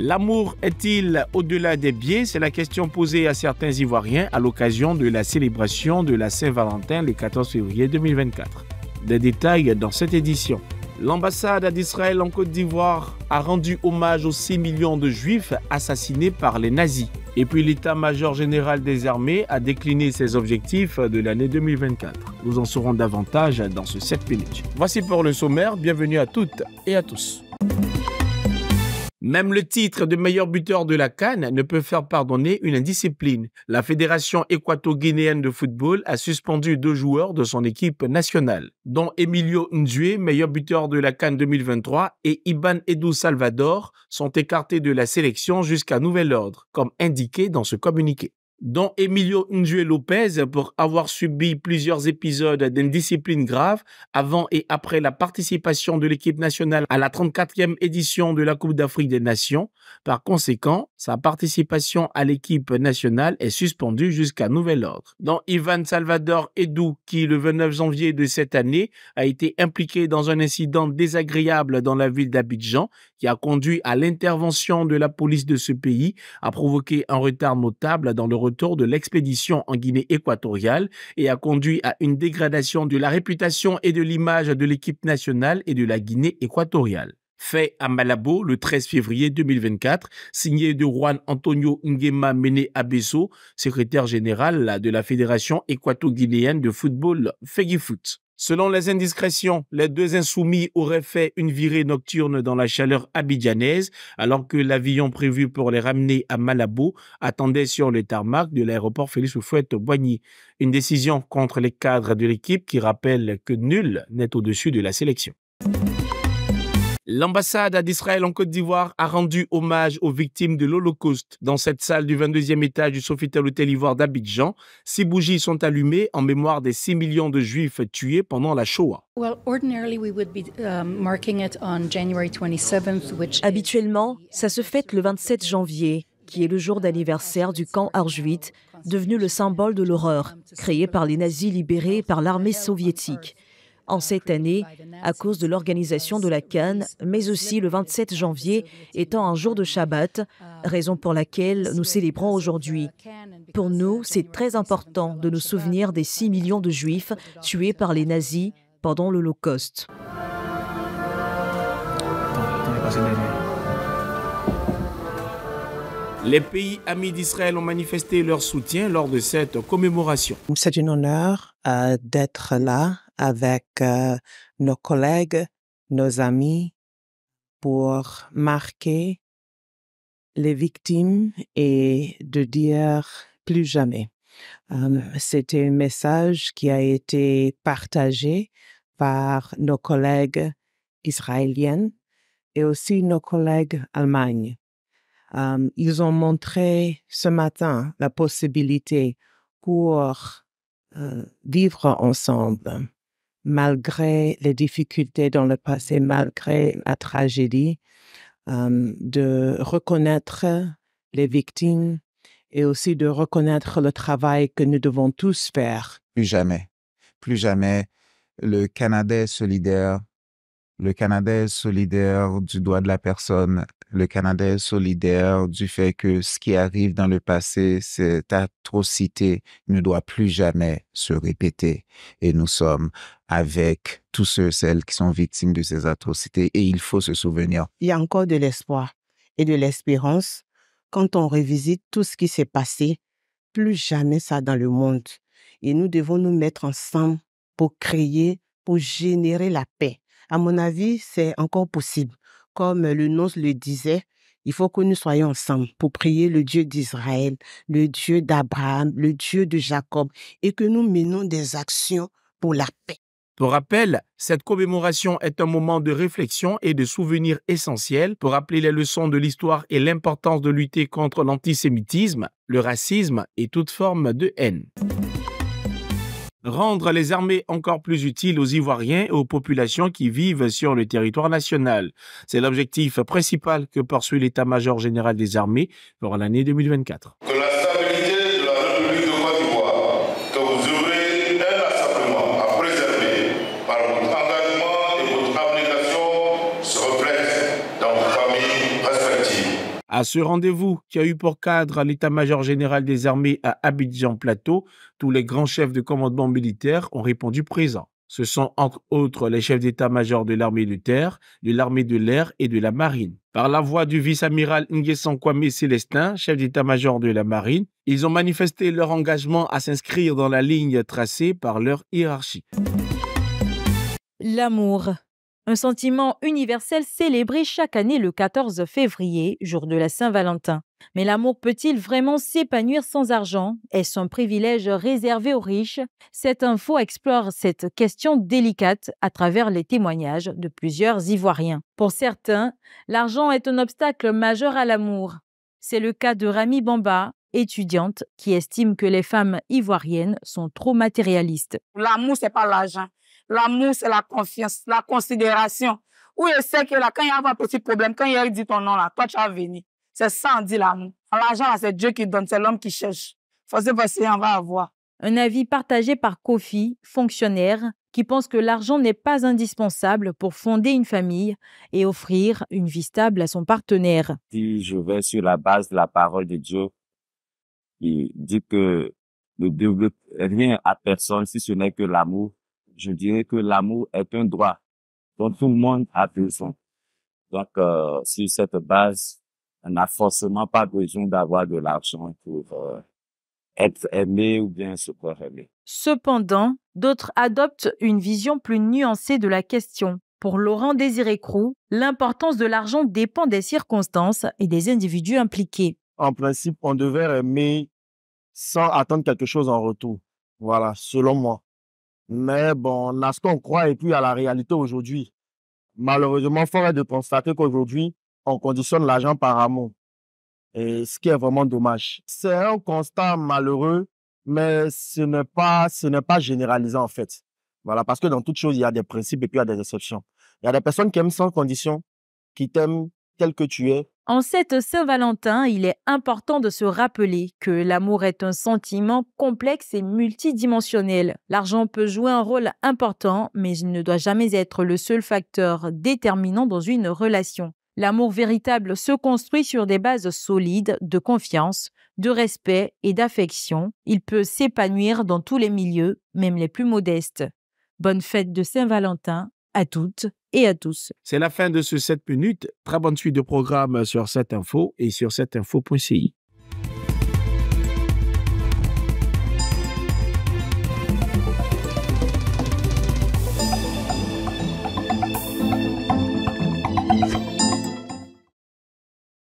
L'amour est-il au-delà des biais C'est la question posée à certains Ivoiriens à l'occasion de la célébration de la Saint-Valentin le 14 février 2024. Des détails dans cette édition. L'ambassade d'Israël en Côte d'Ivoire a rendu hommage aux 6 millions de juifs assassinés par les nazis. Et puis l'état-major général des armées a décliné ses objectifs de l'année 2024. Nous en saurons davantage dans ce 7 minutes. Voici pour le sommaire. Bienvenue à toutes et à tous. Même le titre de meilleur buteur de la Cannes ne peut faire pardonner une indiscipline. La Fédération équato-guinéenne de football a suspendu deux joueurs de son équipe nationale, dont Emilio Ndue, meilleur buteur de la Cannes 2023, et Iban Edu Salvador, sont écartés de la sélection jusqu'à nouvel ordre, comme indiqué dans ce communiqué dont Emilio Njue Lopez pour avoir subi plusieurs épisodes d'indiscipline grave avant et après la participation de l'équipe nationale à la 34e édition de la Coupe d'Afrique des Nations. Par conséquent, sa participation à l'équipe nationale est suspendue jusqu'à nouvel ordre. Dont Ivan Salvador Edu, qui le 29 janvier de cette année a été impliqué dans un incident désagréable dans la ville d'Abidjan qui a conduit à l'intervention de la police de ce pays, a provoqué un retard notable dans le retour de l'expédition en Guinée équatoriale et a conduit à une dégradation de la réputation et de l'image de l'équipe nationale et de la Guinée équatoriale fait à Malabo le 13 février 2024, signé de Juan Antonio Nguema Mene Abesso, secrétaire général de la Fédération équato-guinéenne de football Fegifoot. Selon les indiscrétions, les deux insoumis auraient fait une virée nocturne dans la chaleur abidjanaise, alors que l'avion prévu pour les ramener à Malabo attendait sur le tarmac de l'aéroport Félix Houphouët Boigny. Une décision contre les cadres de l'équipe qui rappelle que nul n'est au-dessus de la sélection. L'ambassade d'Israël en Côte d'Ivoire a rendu hommage aux victimes de l'Holocauste dans cette salle du 22e étage du Sofitel Hôtel Ivoire d'Abidjan. Six bougies sont allumées en mémoire des 6 millions de Juifs tués pendant la Shoah. Habituellement, ça se fête le 27 janvier, qui est le jour d'anniversaire du camp Auschwitz, devenu le symbole de l'horreur créé par les nazis libérés par l'armée soviétique en cette année à cause de l'organisation de la Cannes, mais aussi le 27 janvier étant un jour de Shabbat, raison pour laquelle nous célébrons aujourd'hui. Pour nous, c'est très important de nous souvenir des 6 millions de Juifs tués par les nazis pendant l'Holocauste. Les pays amis d'Israël ont manifesté leur soutien lors de cette commémoration. C'est un honneur euh, d'être là avec euh, nos collègues, nos amis, pour marquer les victimes et de dire plus jamais. Euh, c'était un message qui a été partagé par nos collègues israéliennes et aussi nos collègues allemands ils ont montré ce matin la possibilité pour vivre ensemble malgré les difficultés dans le passé, malgré la tragédie, de reconnaître les victimes et aussi de reconnaître le travail que nous devons tous faire. Plus jamais, plus jamais, le Canada solidaire. Le Canada solidaire du doigt de la personne le Canada est solidaire du fait que ce qui arrive dans le passé, cette atrocité ne doit plus jamais se répéter. Et nous sommes avec tous ceux, et celles qui sont victimes de ces atrocités et il faut se souvenir. Il y a encore de l'espoir et de l'espérance quand on revisite tout ce qui s'est passé. Plus jamais ça dans le monde. Et nous devons nous mettre ensemble pour créer, pour générer la paix. À mon avis, c'est encore possible comme le nonce le disait, il faut que nous soyons ensemble pour prier le Dieu d'Israël, le Dieu d'Abraham, le Dieu de Jacob, et que nous menons des actions pour la paix. Pour rappel, cette commémoration est un moment de réflexion et de souvenir essentiel pour rappeler les leçons de l'histoire et l'importance de lutter contre l'antisémitisme, le racisme et toute forme de haine rendre les armées encore plus utiles aux Ivoiriens et aux populations qui vivent sur le territoire national. C'est l'objectif principal que poursuit l'état-major général des armées pour l'année 2024. À ce rendez-vous qui a eu pour cadre l'état-major général des armées à Abidjan Plateau, tous les grands chefs de commandement militaire ont répondu présents. Ce sont entre autres les chefs d'état-major de l'armée de terre, de l'armée de l'air et de la marine. Par la voix du vice-amiral Nguessan Kwame Célestin, chef d'état-major de la marine, ils ont manifesté leur engagement à s'inscrire dans la ligne tracée par leur hiérarchie. L'amour un sentiment universel célébré chaque année le 14 février, jour de la Saint-Valentin. Mais l'amour peut-il vraiment s'épanouir sans argent Est-ce un privilège réservé aux riches Cette info explore cette question délicate à travers les témoignages de plusieurs Ivoiriens. Pour certains, l'argent est un obstacle majeur à l'amour. C'est le cas de Rami Bamba, étudiante, qui estime que les femmes ivoiriennes sont trop matérialistes. L'amour, c'est pas l'argent. L'amour, c'est la confiance, la considération. Où il sait que là, quand il y a un petit problème, quand il dit ton nom là, toi, tu vas venir. C'est ça, on dit l'amour. L'argent, c'est Dieu qui donne, c'est l'homme qui cherche. faut si on va avoir. Un avis partagé par Kofi, fonctionnaire, qui pense que l'argent n'est pas indispensable pour fonder une famille et offrir une vie stable à son partenaire. Si je vais sur la base de la parole de Dieu, il dit que ne développe rien à personne si ce n'est que l'amour je dirais que l'amour est un droit dont tout le monde a besoin. Donc, euh, sur cette base, on n'a forcément pas besoin d'avoir de l'argent pour euh, être aimé ou bien se croire aimé. Cependant, d'autres adoptent une vision plus nuancée de la question. Pour Laurent Désiré Crou, l'importance de l'argent dépend des circonstances et des individus impliqués. En principe, on devrait aimer sans attendre quelque chose en retour. Voilà, selon moi. Mais bon, à ce qu'on croit et puis à la réalité aujourd'hui. Malheureusement, il faudrait de constater qu'aujourd'hui, on conditionne l'argent par amour. Et ce qui est vraiment dommage. C'est un constat malheureux, mais ce n'est pas, ce n'est pas généralisé en fait. Voilà, parce que dans toute chose, il y a des principes et puis il y a des exceptions. Il y a des personnes qui aiment sans condition, qui t'aiment tel que tu es, en cette Saint-Valentin, il est important de se rappeler que l'amour est un sentiment complexe et multidimensionnel. L'argent peut jouer un rôle important, mais il ne doit jamais être le seul facteur déterminant dans une relation. L'amour véritable se construit sur des bases solides de confiance, de respect et d'affection. Il peut s'épanouir dans tous les milieux, même les plus modestes. Bonne fête de Saint-Valentin à toutes et à tous. C'est la fin de ce 7 minutes. Très bonne suite de programme euh, sur cette info et sur 7info.ci.